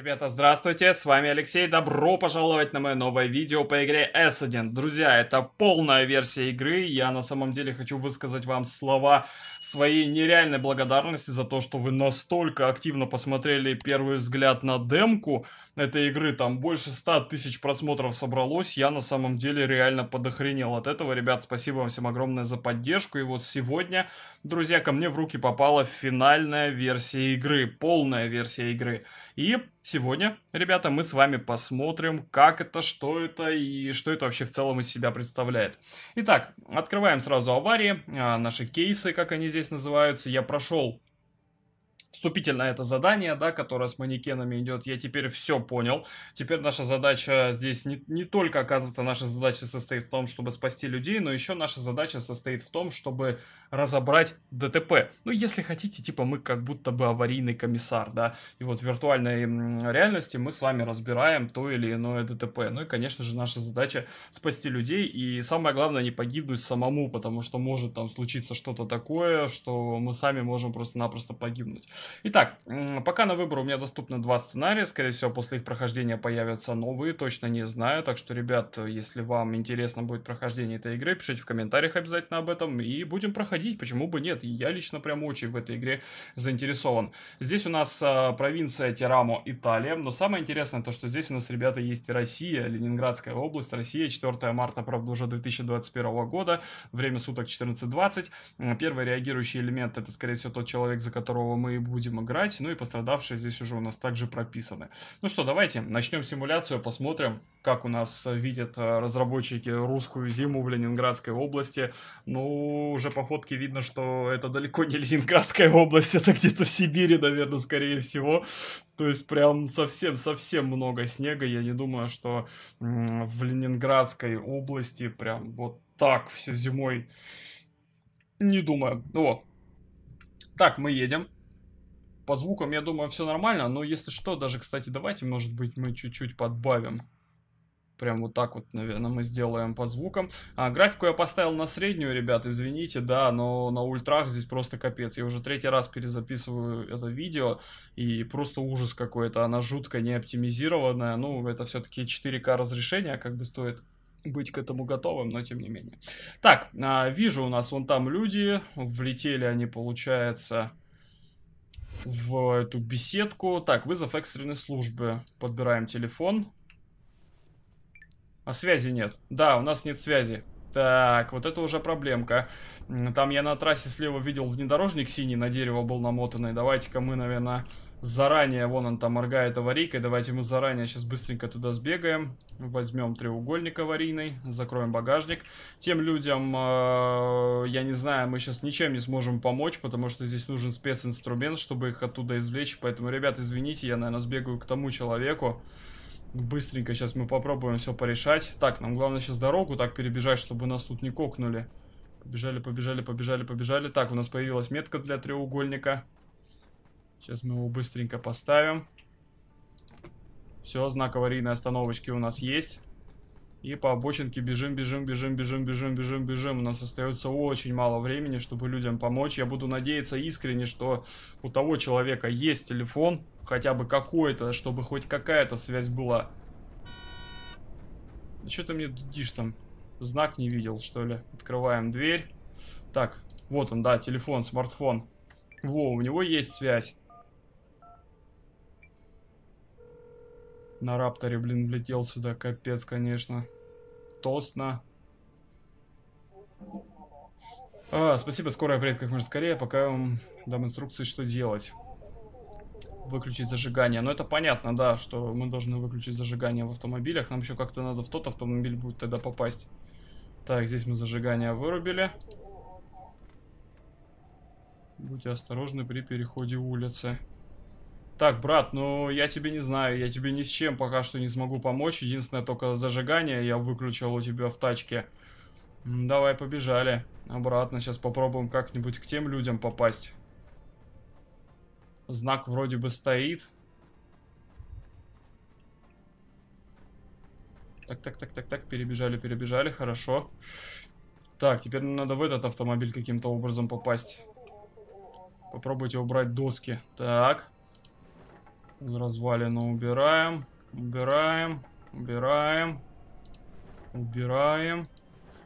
Ребята, здравствуйте, с вами Алексей, добро пожаловать на мое новое видео по игре Ascendant. Друзья, это полная версия игры, я на самом деле хочу высказать вам слова своей нереальной благодарности за то, что вы настолько активно посмотрели первый взгляд на демку этой игры, там больше 100 тысяч просмотров собралось, я на самом деле реально подохренел от этого, ребят, спасибо вам всем огромное за поддержку, и вот сегодня, друзья, ко мне в руки попала финальная версия игры, полная версия игры, и Сегодня, ребята, мы с вами посмотрим, как это, что это и что это вообще в целом из себя представляет. Итак, открываем сразу аварии, а, наши кейсы, как они здесь называются. Я прошел вступительное это задание, да, которое с манекенами идет, я теперь все понял. Теперь наша задача здесь не, не только, оказывается, наша задача состоит в том, чтобы спасти людей, но еще наша задача состоит в том, чтобы разобрать ДТП. Ну, если хотите, типа мы как будто бы аварийный комиссар, да, и вот в виртуальной реальности мы с вами разбираем то или иное ДТП. Ну и, конечно же, наша задача спасти людей и самое главное не погибнуть самому, потому что может там случиться что-то такое, что мы сами можем просто-напросто погибнуть. Итак, пока на выбор у меня доступны два сценария. Скорее всего, после их прохождения появятся новые, точно не знаю. Так что, ребят, если вам интересно будет прохождение этой игры, пишите в комментариях обязательно об этом. И будем проходить, почему бы нет. Я лично прям очень в этой игре заинтересован. Здесь у нас а, провинция Тирамо, Италия. Но самое интересное то, что здесь у нас, ребята, есть Россия, Ленинградская область, Россия, 4 марта, правда, уже 2021 года, время суток 14.20. Первый реагирующий элемент это, скорее всего, тот человек, за которого мы и будем будем играть. Ну и пострадавшие здесь уже у нас также прописаны. Ну что, давайте начнем симуляцию, посмотрим, как у нас видят э, разработчики русскую зиму в Ленинградской области. Ну, уже по фотке видно, что это далеко не Ленинградская область, это где-то в Сибири, наверное, скорее всего. То есть прям совсем-совсем много снега. Я не думаю, что в Ленинградской области прям вот так все зимой. Не думаю. Вот, Так, мы едем по звукам, я думаю, все нормально. Но если что, даже, кстати, давайте, может быть, мы чуть-чуть подбавим. Прям вот так вот, наверное, мы сделаем по звукам. А, графику я поставил на среднюю, ребят, извините, да, но на ультрах здесь просто капец. Я уже третий раз перезаписываю это видео, и просто ужас какой-то. Она жутко не оптимизированная. Ну, это все-таки 4К разрешение, как бы стоит быть к этому готовым, но тем не менее. Так, а, вижу у нас вон там люди, влетели они, получается, в эту беседку. Так, вызов экстренной службы. Подбираем телефон. А связи нет. Да, у нас нет связи. Так, вот это уже проблемка. Там я на трассе слева видел внедорожник синий, на дерево был намотанный. Давайте-ка мы, наверное, заранее, вон он там моргает аварийкой, давайте мы заранее сейчас быстренько туда сбегаем, возьмем треугольник аварийный, закроем багажник. Тем людям, э, я не знаю, мы сейчас ничем не сможем помочь, потому что здесь нужен специнструмент, чтобы их оттуда извлечь, поэтому, ребят, извините, я, наверное, сбегаю к тому человеку. Быстренько сейчас мы попробуем все порешать. Так, нам главное сейчас дорогу так перебежать, чтобы нас тут не кокнули. Побежали, побежали, побежали, побежали. Так, у нас появилась метка для треугольника. Сейчас мы его быстренько поставим. Все, знак аварийной остановочки у нас есть. И по обочинке бежим, бежим, бежим, бежим, бежим, бежим, бежим. У нас остается очень мало времени, чтобы людям помочь. Я буду надеяться искренне, что у того человека есть телефон, хотя бы какой-то, чтобы хоть какая-то связь была. Да что ты мне дудишь там? Знак не видел, что ли? Открываем дверь. Так, вот он, да, телефон, смартфон. Во, у него есть связь. На рапторе, блин, влетел сюда. Капец, конечно. тосно. А, спасибо, скорая приедет как можно скорее, пока я вам дам инструкции, что делать. Выключить зажигание. Но ну, это понятно, да, что мы должны выключить зажигание в автомобилях. Нам еще как-то надо в тот автомобиль будет тогда попасть. Так, здесь мы зажигание вырубили. Будьте осторожны при переходе улицы. Так, брат, ну я тебе не знаю, я тебе ни с чем пока что не смогу помочь. Единственное только зажигание я выключил у тебя в тачке. Давай, побежали. Обратно сейчас попробуем как-нибудь к тем людям попасть. Знак вроде бы стоит. Так, так, так, так, так, перебежали, перебежали, хорошо. Так, теперь надо в этот автомобиль каким-то образом попасть. Попробуйте убрать доски. Так. Так. Развалину убираем. Убираем. Убираем. Убираем.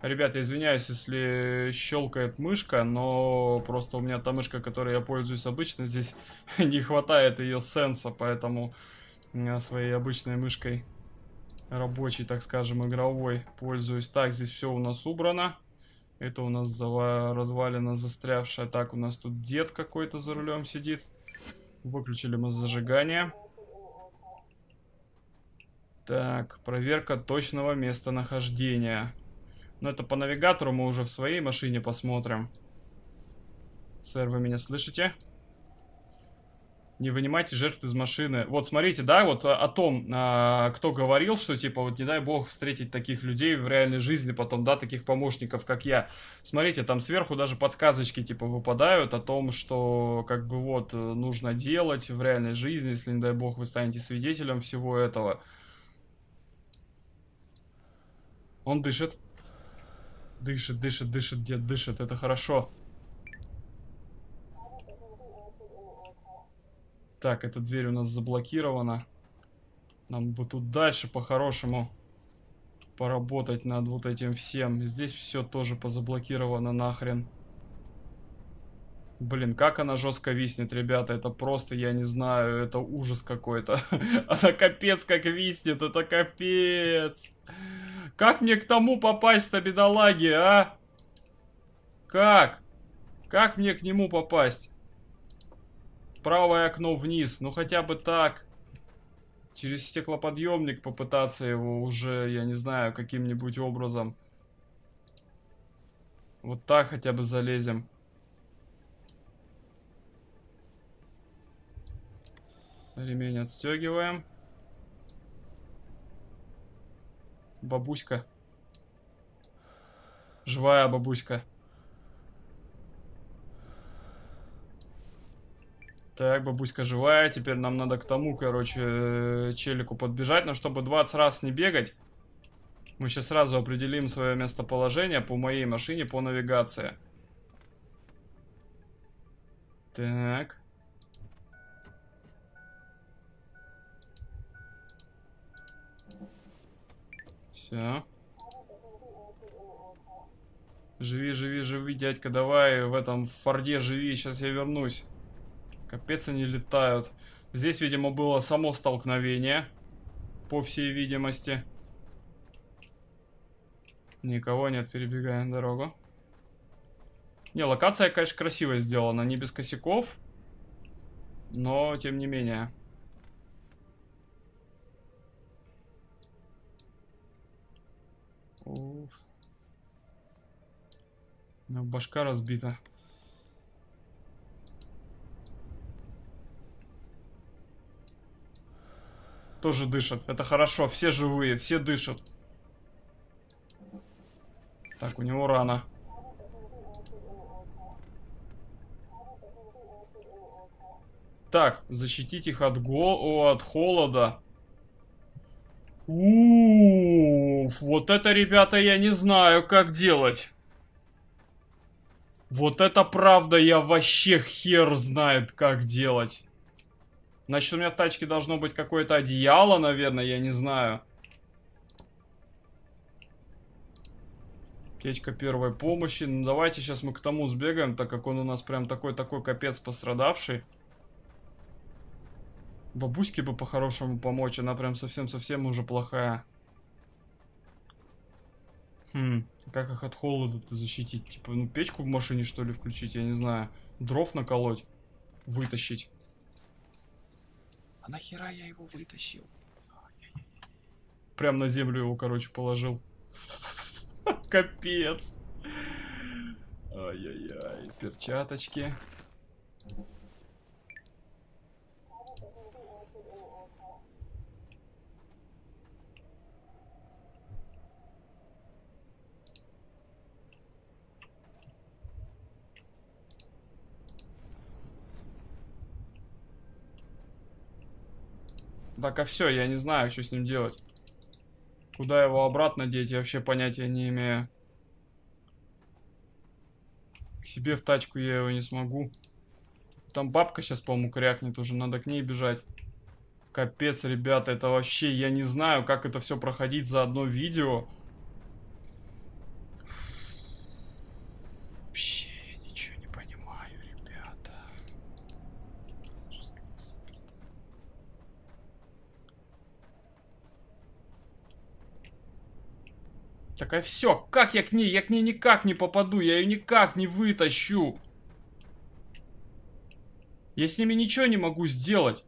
Ребят, я извиняюсь, если щелкает мышка, но просто у меня та мышка, которой я пользуюсь обычно, здесь не хватает ее сенса, поэтому я своей обычной мышкой рабочей, так скажем, игровой пользуюсь. Так, здесь все у нас убрано. Это у нас зава... застрявшая. Так, у нас тут дед какой-то за рулем сидит. Выключили мы зажигание. Так, проверка точного местонахождения. Но ну, это по навигатору мы уже в своей машине посмотрим. Сэр, вы меня слышите? Слышите? Не вынимайте жертв из машины. Вот смотрите, да, вот о том, а, кто говорил, что типа вот не дай бог встретить таких людей в реальной жизни потом, да, таких помощников, как я. Смотрите, там сверху даже подсказочки типа выпадают о том, что как бы вот э, нужно делать в реальной жизни, если не дай бог вы станете свидетелем всего этого. Он дышит. Дышит, дышит, дышит, дед дышит, это хорошо. Так, эта дверь у нас заблокирована. Нам бы тут дальше по-хорошему поработать над вот этим всем. Здесь все тоже позаблокировано нахрен. Блин, как она жестко виснет, ребята. Это просто, я не знаю, это ужас какой-то. Она капец как виснет, это капец. Как мне к тому попасть-то, бедолаги, а? Как? Как мне к нему попасть? Правое окно вниз. Ну хотя бы так. Через стеклоподъемник попытаться его уже, я не знаю, каким-нибудь образом. Вот так хотя бы залезем. Ремень отстегиваем. Бабуська. Живая бабуська. Так, бабуська живая. Теперь нам надо к тому, короче, челику подбежать. Ну, Но чтобы 20 раз не бегать, мы сейчас сразу определим свое местоположение по моей машине, по навигации. Так. Все. Живи, живи, живи, дядька, давай в этом форде живи, сейчас я вернусь. Капец, они летают. Здесь, видимо, было само столкновение. По всей видимости. Никого нет, перебегаем дорогу. Не, локация, конечно, красиво сделана. Не без косяков. Но, тем не менее. Уф. У ну, меня башка разбита. Тоже дышат. Это хорошо. Все живые, все дышат. Так, у него рана. Так, защитить их от, гол... от холода. Уф, вот это, ребята, я не знаю, как делать. Вот это правда, я вообще хер знает, как делать. Значит, у меня в тачке должно быть какое-то одеяло, наверное, я не знаю. Аптечка первой помощи. Ну, давайте сейчас мы к тому сбегаем, так как он у нас прям такой-такой капец пострадавший. Бабуське бы по-хорошему помочь, она прям совсем-совсем уже плохая. Хм, как их от холода-то защитить? Типа, ну, печку в машине, что ли, включить? Я не знаю. Дров наколоть? Вытащить? А нахера я его вытащил? Прям на землю его, короче, положил. Капец. Ай-яй-яй, перчаточки. Так, а все, я не знаю, что с ним делать. Куда его обратно деть, я вообще понятия не имею. К себе в тачку я его не смогу. Там бабка сейчас, по-моему, крякнет уже, надо к ней бежать. Капец, ребята, это вообще, я не знаю, как это все проходить за одно видео. Такая, все, как я к ней? Я к ней никак не попаду, я ее никак не вытащу. Я с ними ничего не могу сделать.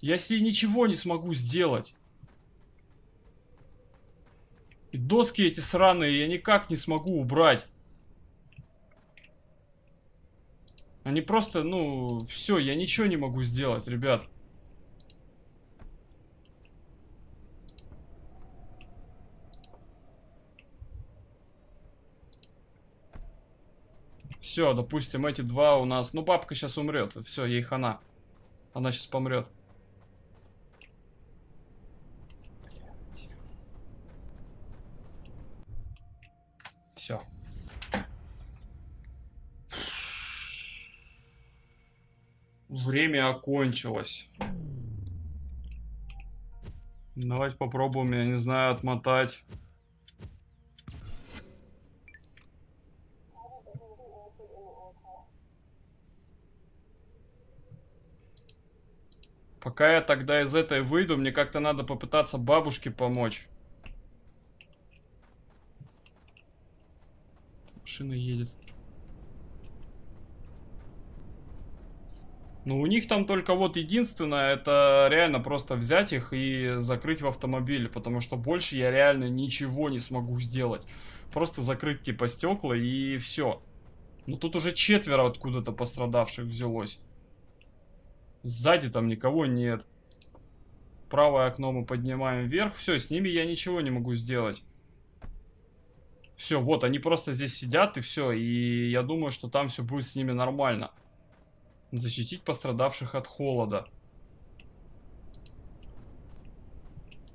Я с ней ничего не смогу сделать. И доски эти сраные я никак не смогу убрать. Они просто, ну, все, я ничего не могу сделать, ребят. Все, допустим, эти два у нас... Ну, бабка сейчас умрет. Все, ей хана. Она сейчас помрет. Все. Время окончилось. Давайте попробуем, я не знаю, отмотать Пока я тогда из этой выйду, мне как-то надо попытаться бабушке помочь. Машина едет. Ну, у них там только вот единственное, это реально просто взять их и закрыть в автомобиле, потому что больше я реально ничего не смогу сделать. Просто закрыть типа стекла и все. Ну тут уже четверо откуда-то пострадавших взялось. Сзади там никого нет. Правое окно мы поднимаем вверх. Все, с ними я ничего не могу сделать. Все, вот, они просто здесь сидят и все. И я думаю, что там все будет с ними нормально. Защитить пострадавших от холода.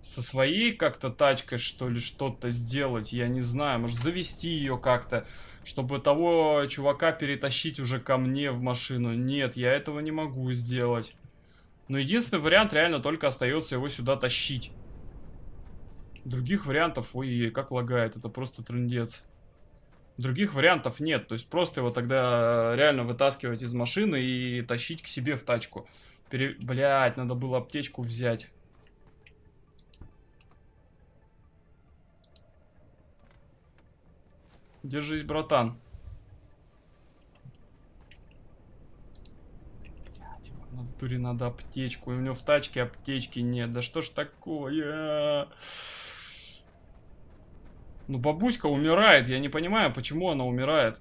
со своей как-то тачкой, что ли, что-то сделать, я не знаю, может завести ее как-то, чтобы того чувака перетащить уже ко мне в машину. Нет, я этого не могу сделать. Но единственный вариант реально только остается его сюда тащить. Других вариантов, ой, как лагает, это просто трындец. Других вариантов нет, то есть просто его тогда э, реально вытаскивать из машины и тащить к себе в тачку. Пере... Блять, надо было аптечку взять. Держись, братан. Блядь, на натуре надо аптечку. И у него в тачке аптечки нет. Да что ж такое? Ну, бабуська умирает. Я не понимаю, почему она умирает.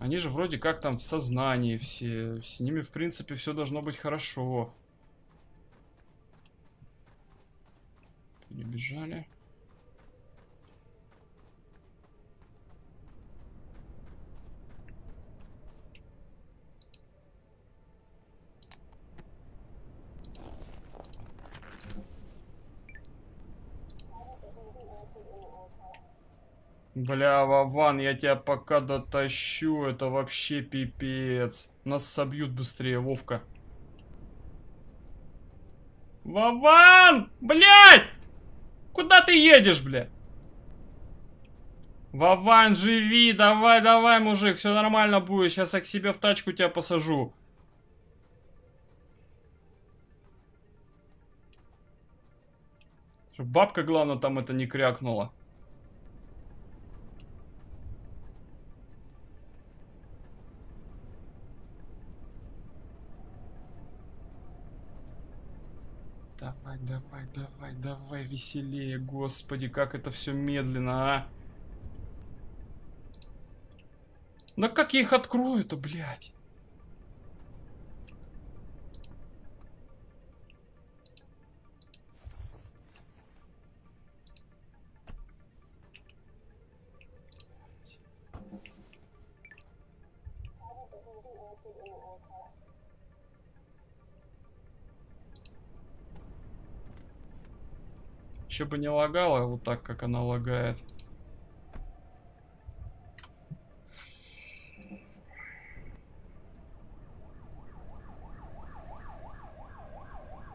Они же вроде как там в сознании все. С ними, в принципе, все должно быть хорошо. Сбежали. Бля, Вован, я тебя пока дотащу, это вообще пипец. Нас собьют быстрее, Вовка. Вован! Блядь! Куда ты едешь, бля? Вован, живи, давай, давай, мужик, все нормально будет. Сейчас я к себе в тачку тебя посажу. Чтобы бабка, главное, там это не крякнула. Давай, давай, давай, веселее, господи, как это все медленно, а. Да как я их открою-то, блядь? Чтобы не лагало вот так, как она лагает.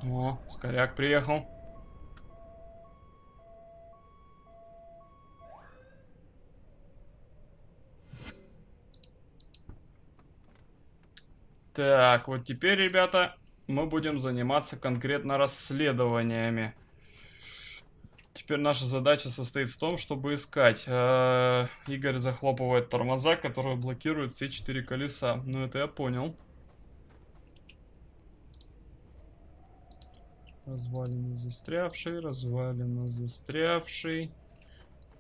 О, скоряк приехал. Так, вот теперь, ребята, мы будем заниматься конкретно расследованиями. Теперь наша задача состоит в том, чтобы искать. Э -э Игорь захлопывает тормоза, которые блокируют все четыре колеса. Ну, это я понял. Развалины застрявший, развалина застрявший.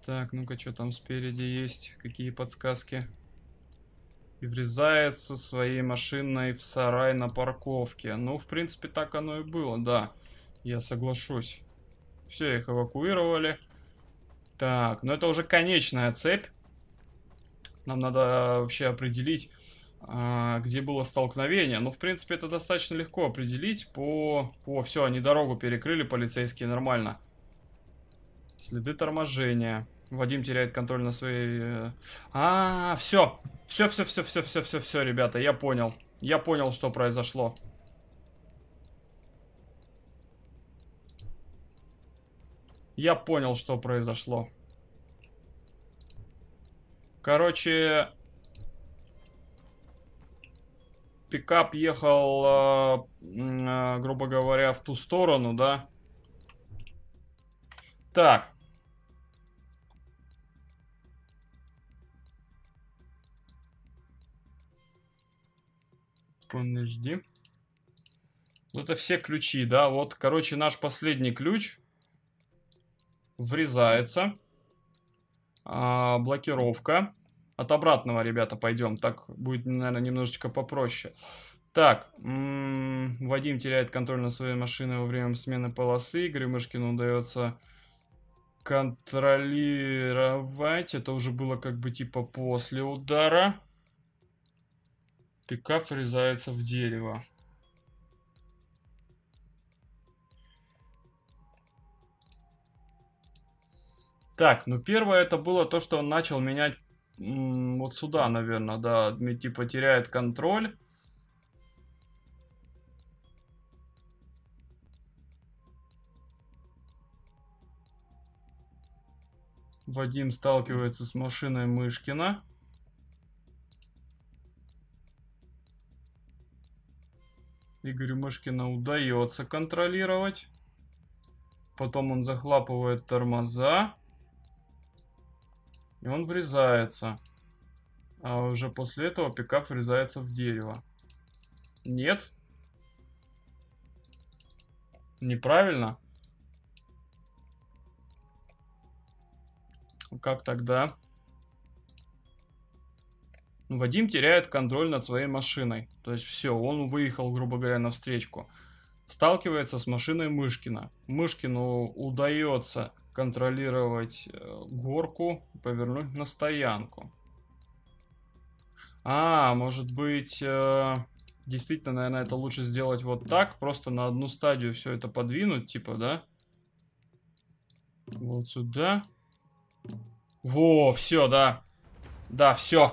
Так, ну-ка, что там спереди есть? Какие подсказки? И врезается своей машиной в сарай на парковке. Ну, в принципе, так оно и было, да. Я соглашусь. Все, их эвакуировали. Так, ну это уже конечная цепь. Нам надо а, вообще определить, а, где было столкновение. Ну, в принципе, это достаточно легко определить по... О, все, они дорогу перекрыли, полицейские, нормально. Следы торможения. Вадим теряет контроль на своей... Э, а, все, все, все, все, все, все, все, все, ребята, я понял. Я понял, что произошло. Я понял, что произошло. Короче... Пикап ехал, э, э, грубо говоря, в ту сторону, да? Так, Подожди. Вот это все ключи, да? Вот, короче, наш последний ключ. Врезается. А, блокировка. От обратного, ребята, пойдем. Так будет, наверное, немножечко попроще. Так, м-м, Вадим теряет контроль над своей машиной во время смены полосы. Гремышкину удается контролировать. Это уже было как бы типа после удара. Пикап врезается в дерево. Так, ну первое это было то, что он начал менять вот сюда, наверное, да, типа теряет контроль. Вадим сталкивается с машиной Мышкина. Игорю Мышкина удается контролировать. Потом он захлапывает тормоза. И он врезается. А уже после этого пикап врезается в дерево. Нет? Неправильно? Как тогда? Вадим теряет контроль над своей машиной. То есть все, он выехал, грубо говоря, навстречку. Сталкивается с машиной Мышкина. Мышкину удается контролировать э, горку, повернуть на стоянку. А, может быть, э, действительно, наверное, это лучше сделать вот так, просто на одну стадию все это подвинуть, типа, да? Вот сюда. Во, все, да. Да, все.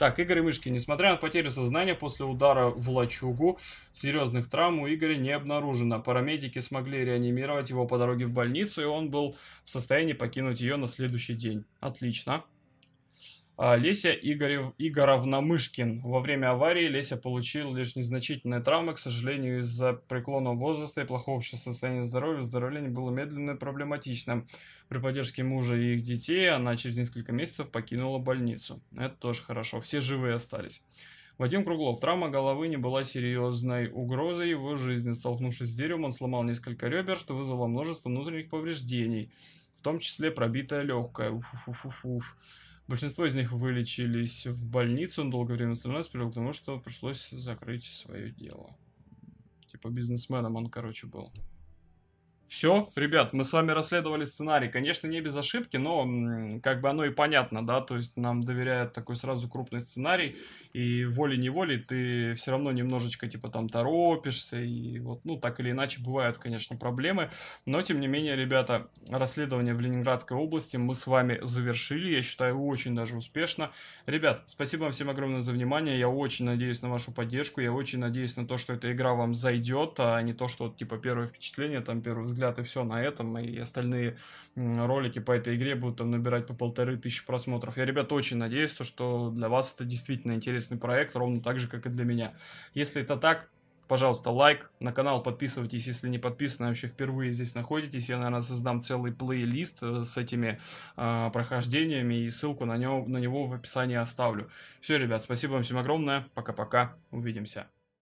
Так, Игорь Мышкин. Несмотря на потерю сознания после удара в лачугу, серьезных травм у Игоря не обнаружено. Парамедики смогли реанимировать его по дороге в больницу, и он был в состоянии покинуть ее на следующий день. Отлично. А, Леся Игорев, Игоровна Мышкин. Во время аварии Леся получил лишь незначительные травмы. К сожалению, из-за преклонного возраста и плохого общего состояния здоровья выздоровление было медленно и проблематичным. При поддержке мужа и их детей она через несколько месяцев покинула больницу. Это тоже хорошо. Все живые остались. Вадим Круглов. Травма головы не была серьезной угрозой его жизни. Столкнувшись с деревом, он сломал несколько ребер, что вызвало множество внутренних повреждений, в том числе пробитая легкая. Уф-уф-уф-уф. Большинство из них вылечились в больницу, но долгое время остальное привел к тому, что пришлось закрыть свое дело. Типа бизнесменом он, короче, был. Все, ребят, мы с вами расследовали сценарий. Конечно, не без ошибки, но как бы оно и понятно, да, то есть нам доверяют такой сразу крупный сценарий, и волей-неволей ты все равно немножечко типа там торопишься, и вот, ну, так или иначе бывают, конечно, проблемы, но тем не менее, ребята, расследование в Ленинградской области мы с вами завершили, я считаю, очень даже успешно. Ребят, спасибо вам всем огромное за внимание, я очень надеюсь на вашу поддержку, я очень надеюсь на то, что эта игра вам зайдет, а не то, что типа первое впечатление, там первый взгляд взгляд, и все на этом. И остальные ролики по этой игре будут там набирать по полторы тысячи просмотров. Я, ребят, очень надеюсь, что для вас это действительно интересный проект, ровно так же, как и для меня. Если это так, пожалуйста, лайк, на канал подписывайтесь, если не подписаны, а вообще впервые здесь находитесь. Я, наверное, создам целый плейлист э, с этими э, прохождениями и ссылку на него, на него в описании оставлю. Все, ребят, спасибо вам всем огромное, пока-пока, увидимся.